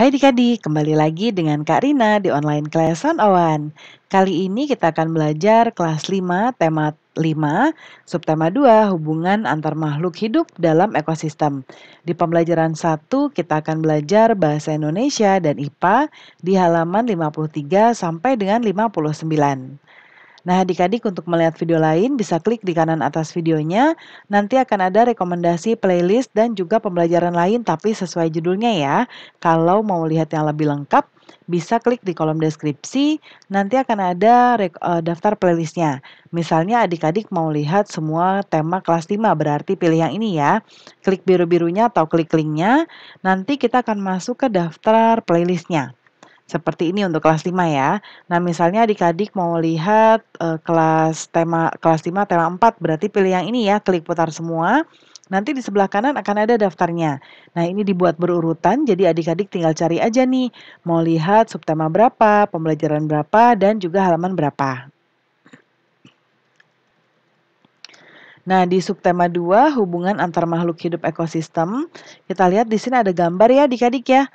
Hai adik-adik, kembali lagi dengan Kak Rina di online kelas Kali ini kita akan belajar kelas 5, tema 5, subtema 2, hubungan antar makhluk hidup dalam ekosistem. Di pembelajaran 1, kita akan belajar Bahasa Indonesia dan IPA di halaman 53 sampai dengan 59. Nah, adik-adik untuk melihat video lain bisa klik di kanan atas videonya. Nanti akan ada rekomendasi playlist dan juga pembelajaran lain tapi sesuai judulnya ya. Kalau mau lihat yang lebih lengkap, bisa klik di kolom deskripsi. Nanti akan ada eh, daftar playlistnya. Misalnya adik-adik mau lihat semua tema kelas 5 berarti pilih yang ini ya. Klik biru-birunya atau klik linknya. Nanti kita akan masuk ke daftar playlistnya. Seperti ini untuk kelas 5 ya. Nah, misalnya adik-adik mau lihat e, kelas tema kelas 5 tema 4, berarti pilih yang ini ya, klik putar semua. Nanti di sebelah kanan akan ada daftarnya. Nah, ini dibuat berurutan, jadi adik-adik tinggal cari aja nih, mau lihat subtema berapa, pembelajaran berapa, dan juga halaman berapa. Nah, di subtema 2, hubungan antar makhluk hidup ekosistem, kita lihat di sini ada gambar ya adik-adik ya.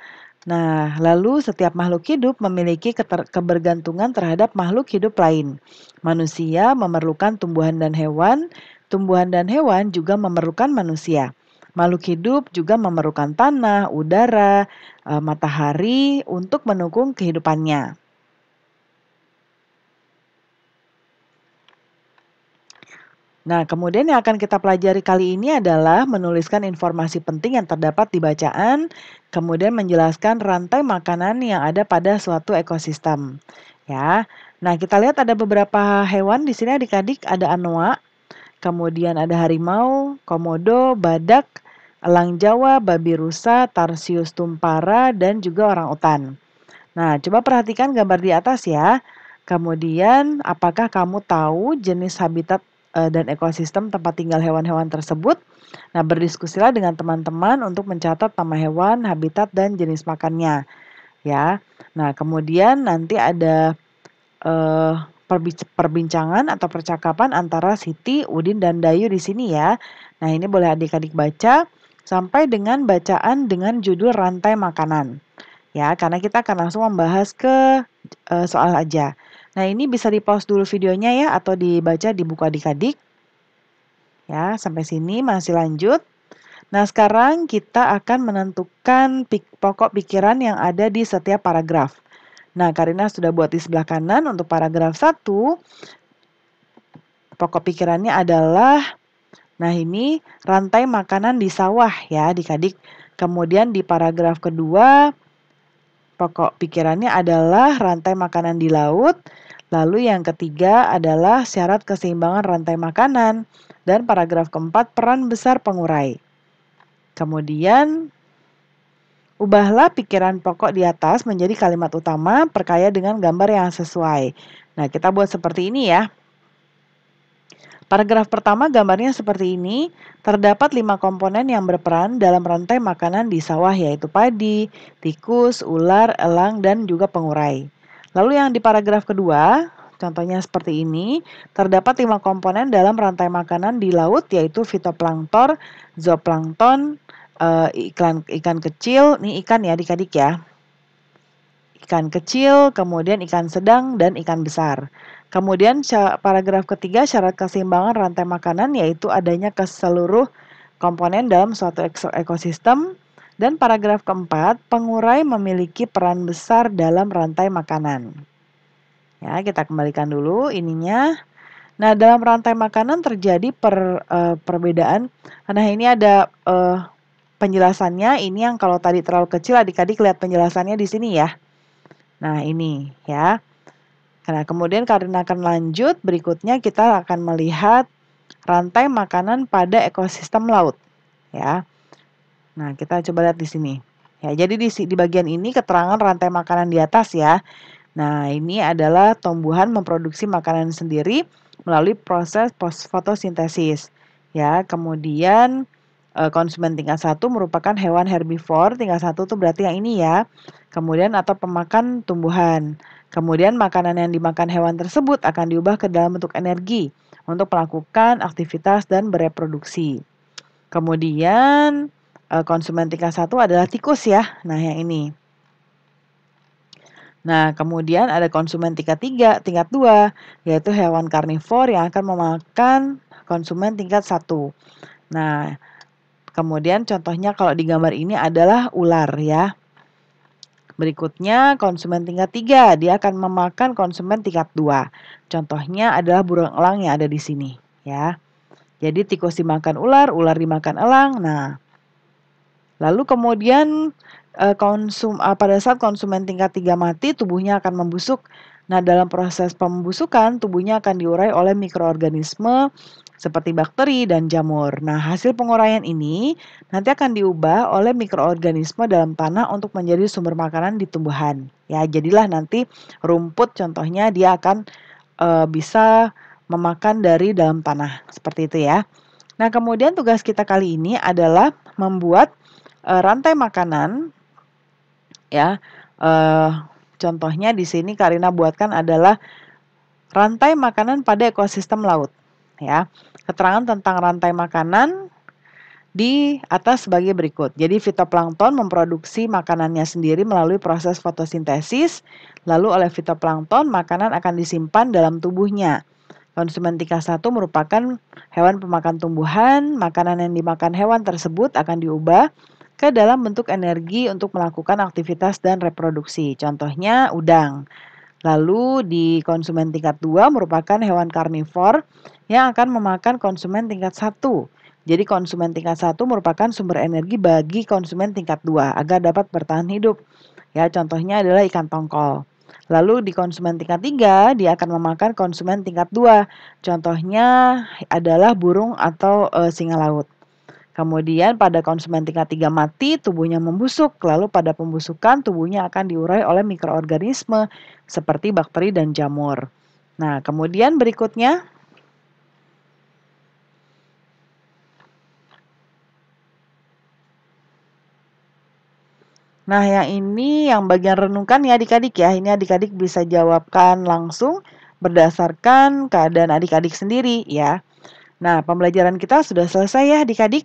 Nah, lalu setiap makhluk hidup memiliki kebergantungan terhadap makhluk hidup lain. Manusia memerlukan tumbuhan dan hewan, tumbuhan dan hewan juga memerlukan manusia. Makhluk hidup juga memerlukan tanah, udara, eh, matahari untuk mendukung kehidupannya. Nah, kemudian yang akan kita pelajari kali ini adalah menuliskan informasi penting yang terdapat di bacaan, kemudian menjelaskan rantai makanan yang ada pada suatu ekosistem. Ya. Nah, kita lihat ada beberapa hewan di sini adik-adik, ada anoa, kemudian ada harimau, komodo, badak, elang Jawa, babi rusa, tarsius tumpara dan juga orang utan. Nah, coba perhatikan gambar di atas ya. Kemudian, apakah kamu tahu jenis habitat Eh, dan ekosistem tempat tinggal hewan-hewan tersebut. Nah, berdiskusilah dengan teman-teman untuk mencatat nama hewan, habitat, dan jenis makannya. Ya. Nah, kemudian nanti ada uh, perbincangan atau percakapan antara Siti, Udin, dan Dayu di sini ya. Nah, ini boleh adik-adik baca sampai dengan bacaan dengan judul rantai makanan. Ya, karena kita akan langsung membahas ke uh, soal aja. Nah ini bisa di pause dulu videonya ya atau dibaca di buku adik-adik. Ya sampai sini masih lanjut. Nah sekarang kita akan menentukan pokok pikiran yang ada di setiap paragraf. Nah Karina sudah buat di sebelah kanan untuk paragraf 1. Pokok pikirannya adalah Nah ini rantai makanan di sawah ya adik-adik. Kemudian di paragraf kedua pokok pikirannya adalah rantai makanan di laut. Lalu yang ketiga adalah syarat keseimbangan rantai makanan dan paragraf keempat peran besar pengurai. Kemudian Ubahlah pikiran pokok di atas menjadi kalimat utama perkaya dengan gambar yang sesuai. Nah, kita buat seperti ini ya. Paragraf pertama gambarnya seperti ini, terdapat lima komponen yang berperan dalam rantai makanan di sawah yaitu padi, tikus, ular, elang, dan juga pengurai. Lalu yang di paragraf kedua, Contohnya seperti ini, terdapat lima komponen dalam rantai makanan di laut yaitu fitoplankton, zooplankton, e, eh, ikan ikan kecil, ini ikan ya adik ya. Ikan kecil, kemudian ikan sedang dan ikan besar. Kemudian paragraf ketiga syarat keseimbangan rantai makanan yaitu adanya keseluruh komponen dalam suatu ekosistem dan paragraf keempat, pengurai memiliki peran besar dalam rantai makanan. Ya, kita kembalikan dulu ininya. Nah, dalam rantai makanan terjadi per, uh, perbedaan. Nah, ini ada uh, penjelasannya. Ini yang kalau tadi terlalu kecil, adik-adik lihat penjelasannya di sini ya. Nah, ini ya. Nah, kemudian karena akan lanjut, berikutnya kita akan melihat rantai makanan pada ekosistem laut. Ya, Nah, kita coba lihat di sini. Ya, jadi di, di bagian ini keterangan rantai makanan di atas ya. Nah, ini adalah tumbuhan memproduksi makanan sendiri melalui proses fotosintesis. Ya, kemudian eh, konsumen tingkat satu merupakan hewan herbivore, tingkat satu itu berarti yang ini ya. Kemudian atau pemakan tumbuhan. Kemudian makanan yang dimakan hewan tersebut akan diubah ke dalam bentuk energi untuk melakukan aktivitas dan bereproduksi. Kemudian Eh, konsumen tingkat satu adalah tikus ya. Nah, yang ini. Nah, kemudian ada konsumen tingkat tiga, tingkat dua yaitu hewan karnivor yang akan memakan konsumen tingkat satu. Nah, kemudian contohnya kalau di gambar ini adalah ular ya. Berikutnya konsumen tingkat tiga dia akan memakan konsumen tingkat dua. Contohnya adalah burung elang yang ada di sini ya. Jadi tikus dimakan ular, ular dimakan elang. Nah, Lalu kemudian eh, konsum eh, pada saat konsumen tingkat 3 mati tubuhnya akan membusuk. Nah, dalam proses pembusukan tubuhnya akan diurai oleh mikroorganisme seperti bakteri dan jamur. Nah, hasil penguraian ini nanti akan diubah oleh mikroorganisme dalam tanah untuk menjadi sumber makanan di tumbuhan. Ya, jadilah nanti rumput contohnya dia akan e, bisa memakan dari dalam tanah. Seperti itu ya. Nah, kemudian tugas kita kali ini adalah membuat uh, rantai makanan ya. Uh, contohnya di sini Karina buatkan adalah rantai makanan pada ekosistem laut ya. Keterangan tentang rantai makanan di atas sebagai berikut. Jadi fitoplankton memproduksi makanannya sendiri melalui proses fotosintesis, lalu oleh fitoplankton makanan akan disimpan dalam tubuhnya. Konsumen tingkat 1 merupakan hewan pemakan tumbuhan, makanan yang dimakan hewan tersebut akan diubah ke dalam bentuk energi untuk melakukan aktivitas dan reproduksi. Contohnya udang. Lalu di konsumen tingkat 2 merupakan hewan karnivor yang akan memakan konsumen tingkat 1. Jadi konsumen tingkat 1 merupakan sumber energi bagi konsumen tingkat 2 agar dapat bertahan hidup. Ya, contohnya adalah ikan tongkol. Lalu di konsumen tingkat 3 dia akan memakan konsumen tingkat 2. Contohnya adalah burung atau e, singa laut. Kemudian pada konsumen tingkat 3 mati, tubuhnya membusuk. Lalu pada pembusukan, tubuhnya akan diurai oleh mikroorganisme seperti bakteri dan jamur. Nah, kemudian berikutnya Nah, yang ini yang bagian renungkan ya adik-adik ya. Ini adik-adik bisa jawabkan langsung berdasarkan keadaan adik-adik sendiri ya. Nah, pembelajaran kita sudah selesai ya adik-adik.